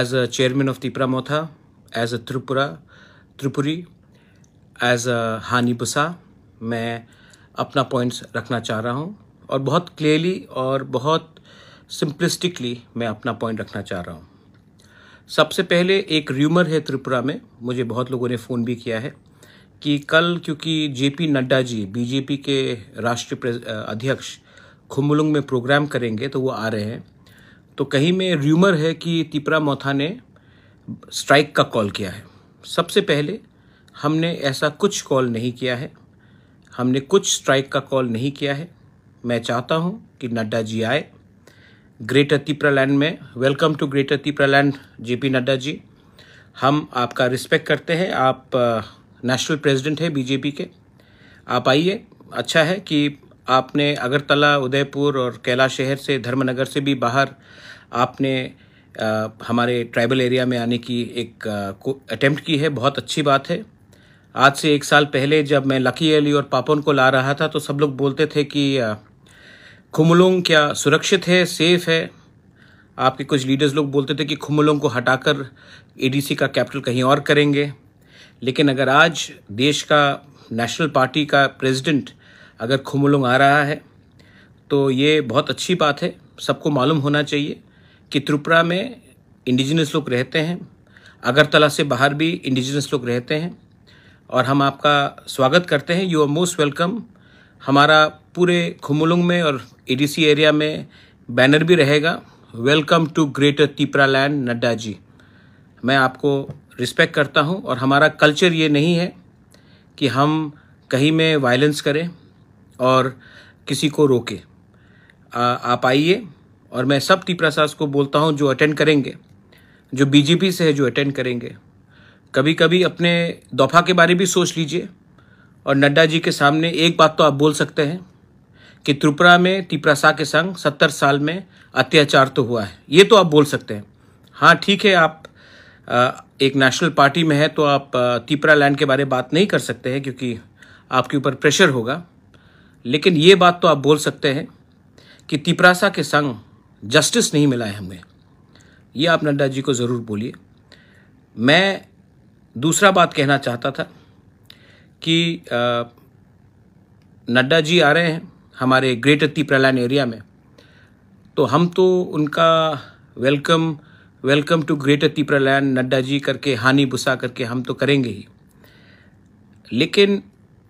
as a chairman of Tipra Motha, as a Tripura, Tripuri, as a Hani Busa, मैं अपना points रखना चाह रहा हूँ और बहुत क्लियरली और बहुत सिंप्लिस्टिकली मैं अपना पॉइंट रखना चाह रहा हूँ सबसे पहले एक र्यूमर है त्रिपुरा में मुझे बहुत लोगों ने फ़ोन भी किया है कि कल क्योंकि जेपी नड्डा जी बीजेपी के राष्ट्रीय अध्यक्ष खुमलुंग में प्रोग्राम करेंगे तो वो आ रहे हैं तो कहीं में र्यूमर है कि तिपरा मोथा ने स्ट्राइक का कॉल किया है सबसे पहले हमने ऐसा कुछ कॉल नहीं किया है हमने कुछ स्ट्राइक का कॉल नहीं किया है मैं चाहता हूं कि नड्डा जी आए ग्रेटर तिपरा लैंड में welcome to greater Tipra land P Nadda ji हम आपका रिस्पेक्ट करते हैं आप नेशनल uh, प्रेसिडेंट हैं बीजेपी के आप आइए अच्छा है कि आपने अगरतला उदयपुर और कैला शहर से धर्मनगर से भी बाहर आपने आ, हमारे ट्राइबल एरिया में आने की एक अटेम्प्ट की है बहुत अच्छी बात है आज से एक साल पहले जब मैं लकी अली और पापोन को ला रहा था तो सब लोग बोलते थे कि खुमलोंग क्या सुरक्षित है सेफ है आपके कुछ लीडर्स लोग बोलते थे कि खुमलोंग को हटाकर एडीसी का कैपिटल कहीं और करेंगे लेकिन अगर आज देश का नेशनल पार्टी का प्रेसिडेंट अगर खुमलुंग आ रहा है तो ये बहुत अच्छी बात है सबको मालूम होना चाहिए कि त्रिपुरा में इंडिजिनस लोग रहते हैं अगरतला से बाहर भी इंडिजिनस लोग रहते हैं और हम आपका स्वागत करते हैं यू आर मोस्ट वेलकम हमारा पूरे खुमलुंग में और एडीसी एरिया में बैनर भी रहेगा welcome to greater Tipra land Nadda ji मैं आपको रिस्पेक्ट करता हूं और हमारा कल्चर ये नहीं है कि हम कहीं में वायलेंस करें और किसी को रोके आ, आप आइए और मैं सब तीप्रासास को बोलता हूँ जो अटेंड करेंगे जो बीजेपी से है जो अटेंड करेंगे कभी कभी अपने दोफ़ा के बारे भी सोच लीजिए और नड्डा जी के सामने एक बात तो आप बोल सकते हैं कि त्रिपुरा में तिपरासा के संग सत्तर साल में अत्याचार तो हुआ है ये तो आप बोल सकते हैं हाँ ठीक है आप एक नेशनल पार्टी में है तो आप तिपरा लैंड के बारे में बात नहीं कर सकते हैं क्योंकि आपके ऊपर प्रेशर होगा लेकिन ये बात तो आप बोल सकते हैं कि तिपरासा के संग जस्टिस नहीं मिला है हमें ये आप नड्डा जी को ज़रूर बोलिए मैं दूसरा बात कहना चाहता था कि नड्डा जी आ रहे हैं हमारे ग्रेटर तीप्रालान एरिया में तो हम तो उनका welcome welcome to greater Tipraland Nadda ji करके हानि बुसा करके हम तो करेंगे ही लेकिन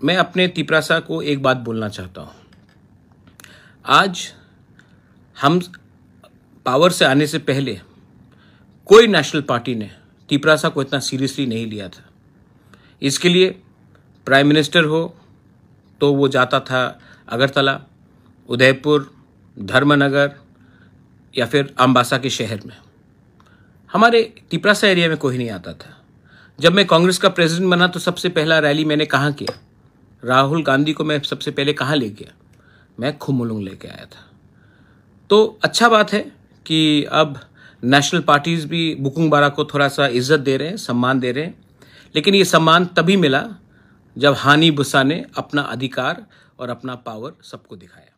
मैं अपने तिपरासा को एक बात बोलना चाहता हूँ आज हम पावर से आने से पहले कोई नेशनल पार्टी ने तिपरासा को इतना सीरियसली नहीं लिया था इसके लिए प्राइम मिनिस्टर हो तो वो जाता था अगरतला उदयपुर धर्मनगर या फिर अम्बासा के शहर में हमारे तिपरासा एरिया में कोई नहीं आता था जब मैं कांग्रेस का प्रेसिडेंट बना तो सबसे पहला रैली मैंने कहाँ किया राहुल गांधी को मैं सबसे पहले कहाँ ले गया मैं खुमलुंग लेके आया था तो अच्छा बात है कि अब नेशनल पार्टीज़ भी बुकुंग बारा को थोड़ा सा इज्जत दे रहे हैं सम्मान दे रहे हैं लेकिन ये सम्मान तभी मिला जब हानि बुसा ने अपना अधिकार और अपना पावर सबको दिखाया